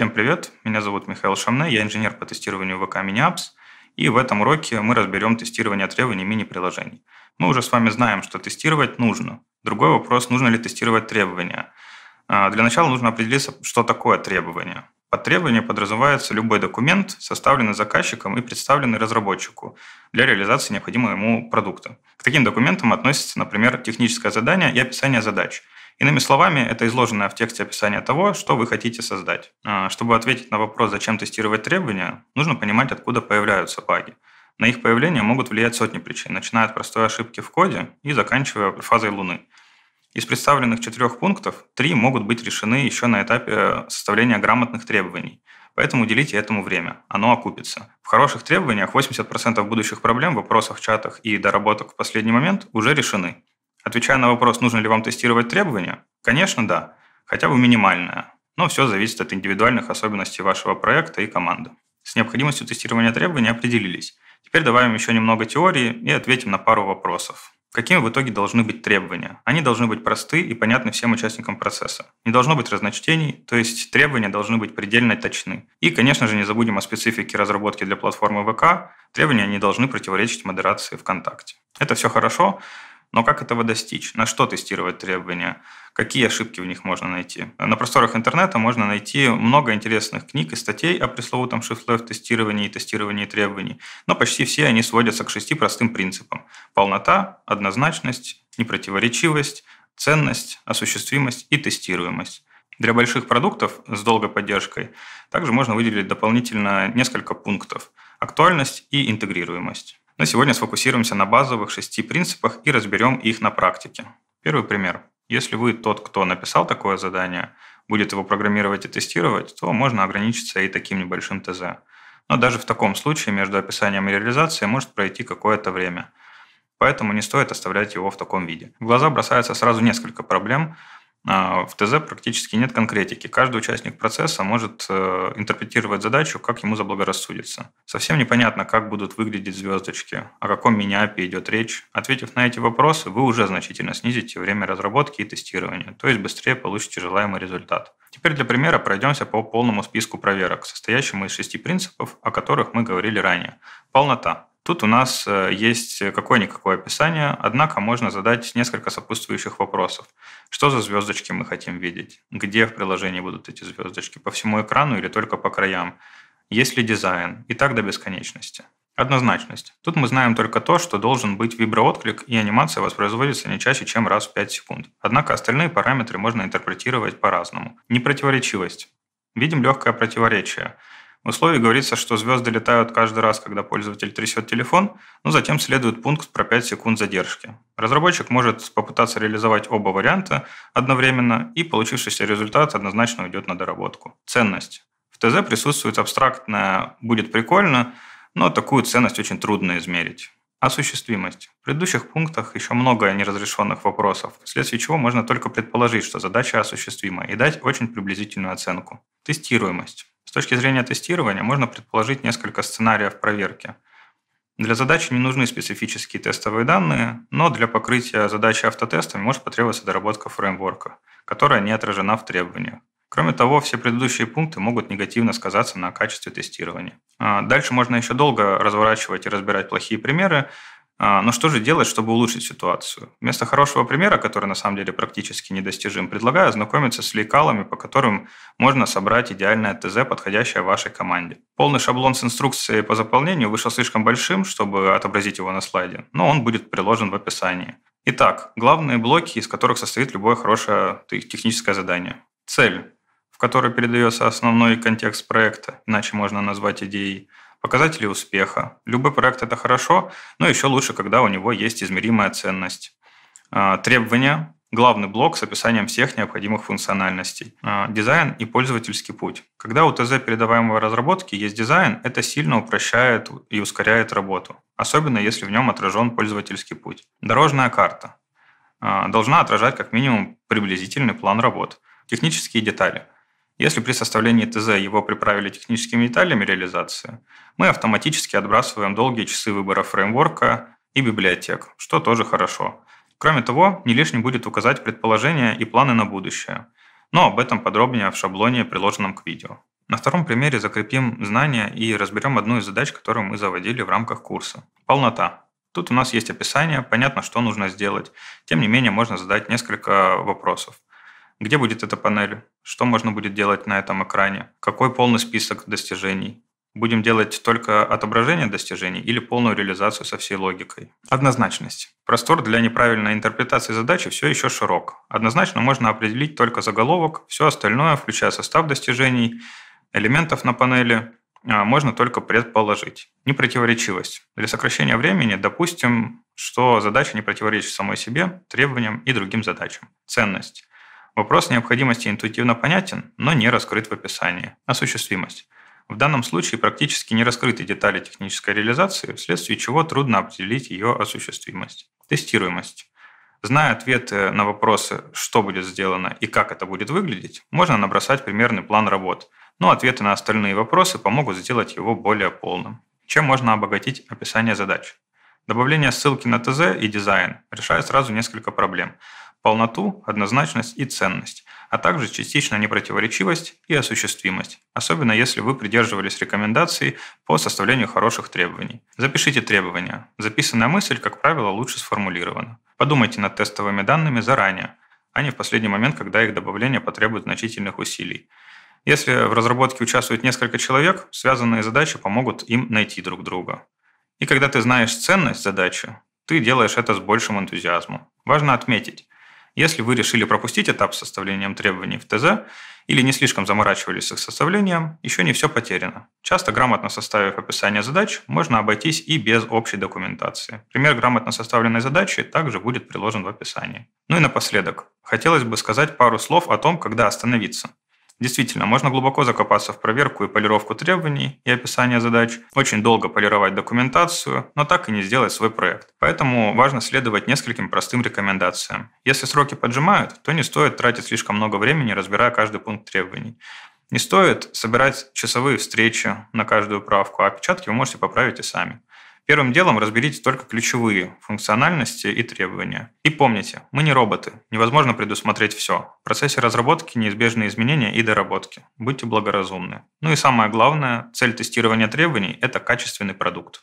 Всем привет, меня зовут Михаил Шамне, я инженер по тестированию ВК MiniApps, и в этом уроке мы разберем тестирование требований мини-приложений. Мы уже с вами знаем, что тестировать нужно. Другой вопрос, нужно ли тестировать требования. А, для начала нужно определиться, что такое требование. Под требование подразумевается любой документ, составленный заказчиком и представленный разработчику для реализации необходимого ему продукта. К таким документам относятся, например, техническое задание и описание задач – Иными словами, это изложено в тексте описания того, что вы хотите создать. А, чтобы ответить на вопрос, зачем тестировать требования, нужно понимать, откуда появляются баги. На их появление могут влиять сотни причин, начиная от простой ошибки в коде и заканчивая фазой Луны. Из представленных четырех пунктов три могут быть решены еще на этапе э, составления грамотных требований. Поэтому уделите этому время, оно окупится. В хороших требованиях 80% будущих проблем, вопросов в чатах и доработок в последний момент уже решены. Отвечая на вопрос, нужно ли вам тестировать требования, конечно, да, хотя бы минимальное, но все зависит от индивидуальных особенностей вашего проекта и команды. С необходимостью тестирования требований определились. Теперь добавим еще немного теории и ответим на пару вопросов. Какими в итоге должны быть требования? Они должны быть просты и понятны всем участникам процесса. Не должно быть разночтений, то есть требования должны быть предельно точны. И, конечно же, не забудем о специфике разработки для платформы ВК. Требования не должны противоречить модерации ВКонтакте. Это все хорошо, но как этого достичь? На что тестировать требования? Какие ошибки в них можно найти? На просторах интернета можно найти много интересных книг и статей о пресловутом shift-left тестировании и тестировании требований, но почти все они сводятся к шести простым принципам. Полнота, однозначность, непротиворечивость, ценность, осуществимость и тестируемость. Для больших продуктов с долгой поддержкой также можно выделить дополнительно несколько пунктов – актуальность и интегрируемость. Но сегодня сфокусируемся на базовых шести принципах и разберем их на практике. Первый пример. Если вы тот, кто написал такое задание, будет его программировать и тестировать, то можно ограничиться и таким небольшим ТЗ. Но даже в таком случае между описанием и реализацией может пройти какое-то время. Поэтому не стоит оставлять его в таком виде. В глаза бросается сразу несколько проблем, а, в ТЗ практически нет конкретики. Каждый участник процесса может э, интерпретировать задачу, как ему заблагорассудится. Совсем непонятно, как будут выглядеть звездочки, о каком мини-апе идет речь. Ответив на эти вопросы, вы уже значительно снизите время разработки и тестирования, то есть быстрее получите желаемый результат. Теперь для примера пройдемся по полному списку проверок, состоящему из шести принципов, о которых мы говорили ранее. Полнота Тут у нас э, есть какое-никакое описание, однако можно задать несколько сопутствующих вопросов. Что за звездочки мы хотим видеть? Где в приложении будут эти звездочки? По всему экрану или только по краям? Есть ли дизайн? И так до бесконечности. Однозначность. Тут мы знаем только то, что должен быть виброотклик, и анимация воспроизводится не чаще, чем раз в 5 секунд. Однако остальные параметры можно интерпретировать по-разному. Непротиворечивость. Видим легкое противоречие – в условии говорится, что звезды летают каждый раз, когда пользователь трясет телефон, но затем следует пункт про 5 секунд задержки. Разработчик может попытаться реализовать оба варианта одновременно, и получившийся результат однозначно уйдет на доработку. Ценность. В ТЗ присутствует абстрактная «будет прикольно», но такую ценность очень трудно измерить. Осуществимость. В предыдущих пунктах еще много неразрешенных вопросов, вследствие чего можно только предположить, что задача осуществима, и дать очень приблизительную оценку. Тестируемость. С точки зрения тестирования можно предположить несколько сценариев проверки. Для задачи не нужны специфические тестовые данные, но для покрытия задачи автотестами может потребоваться доработка фреймворка, которая не отражена в требованиях. Кроме того, все предыдущие пункты могут негативно сказаться на качестве тестирования. А дальше можно еще долго разворачивать и разбирать плохие примеры, а, но что же делать, чтобы улучшить ситуацию? Вместо хорошего примера, который на самом деле практически недостижим, предлагаю ознакомиться с лекалами, по которым можно собрать идеальное ТЗ, подходящее вашей команде. Полный шаблон с инструкцией по заполнению вышел слишком большим, чтобы отобразить его на слайде, но он будет приложен в описании. Итак, главные блоки, из которых состоит любое хорошее техническое задание. Цель, в которой передается основной контекст проекта, иначе можно назвать идеей показатели успеха. Любой проект – это хорошо, но еще лучше, когда у него есть измеримая ценность. А, требования – главный блок с описанием всех необходимых функциональностей. А, дизайн и пользовательский путь. Когда у ТЗ передаваемой разработки есть дизайн, это сильно упрощает и ускоряет работу, особенно если в нем отражен пользовательский путь. Дорожная карта а, должна отражать как минимум приблизительный план работ. Технические детали – если при составлении ТЗ его приправили техническими деталями реализации, мы автоматически отбрасываем долгие часы выбора фреймворка и библиотек, что тоже хорошо. Кроме того, не лишним будет указать предположения и планы на будущее, но об этом подробнее в шаблоне, приложенном к видео. На втором примере закрепим знания и разберем одну из задач, которую мы заводили в рамках курса. Полнота. Тут у нас есть описание, понятно, что нужно сделать. Тем не менее, можно задать несколько вопросов. Где будет эта панель? Что можно будет делать на этом экране? Какой полный список достижений? Будем делать только отображение достижений или полную реализацию со всей логикой? Однозначность. Простор для неправильной интерпретации задачи все еще широк. Однозначно можно определить только заголовок, все остальное, включая состав достижений, элементов на панели, а, можно только предположить. Непротиворечивость. Для сокращения времени допустим, что задача не противоречит самой себе, требованиям и другим задачам. Ценность. Вопрос необходимости интуитивно понятен, но не раскрыт в описании. Осуществимость. В данном случае практически не раскрыты детали технической реализации, вследствие чего трудно определить ее осуществимость. Тестируемость. Зная ответы э, на вопросы, э, что будет сделано и как это будет выглядеть, можно набросать примерный план работ, но ответы на остальные вопросы помогут сделать его более полным. Чем можно обогатить описание задач? Добавление ссылки на ТЗ и дизайн решает сразу несколько проблем полноту, однозначность и ценность, а также частично непротиворечивость и осуществимость, особенно если вы придерживались рекомендаций по составлению хороших требований. Запишите требования. Записанная мысль, как правило, лучше сформулирована. Подумайте над тестовыми данными заранее, а не в последний момент, когда их добавление потребует значительных усилий. Если в разработке участвует несколько человек, связанные задачи помогут им найти друг друга. И когда ты знаешь ценность задачи, ты делаешь это с большим энтузиазмом. Важно отметить, если вы решили пропустить этап с составлением требований в ТЗ или не слишком заморачивались с их составлением, еще не все потеряно. Часто грамотно составив описание задач, можно обойтись и без общей документации. Пример грамотно составленной задачи также будет приложен в описании. Ну и напоследок, хотелось бы сказать пару слов о том, когда остановиться. Действительно, можно глубоко закопаться в проверку и полировку требований и описание задач, очень долго полировать документацию, но так и не сделать свой проект. Поэтому важно следовать нескольким простым рекомендациям. Если сроки поджимают, то не стоит тратить слишком много времени, разбирая каждый пункт требований. Не стоит собирать часовые встречи на каждую правку, а опечатки вы можете поправить и сами. Первым делом разберите только ключевые функциональности и требования. И помните, мы не роботы, невозможно предусмотреть все. В процессе разработки неизбежны изменения и доработки. Будьте благоразумны. Ну и самое главное, цель тестирования требований – это качественный продукт.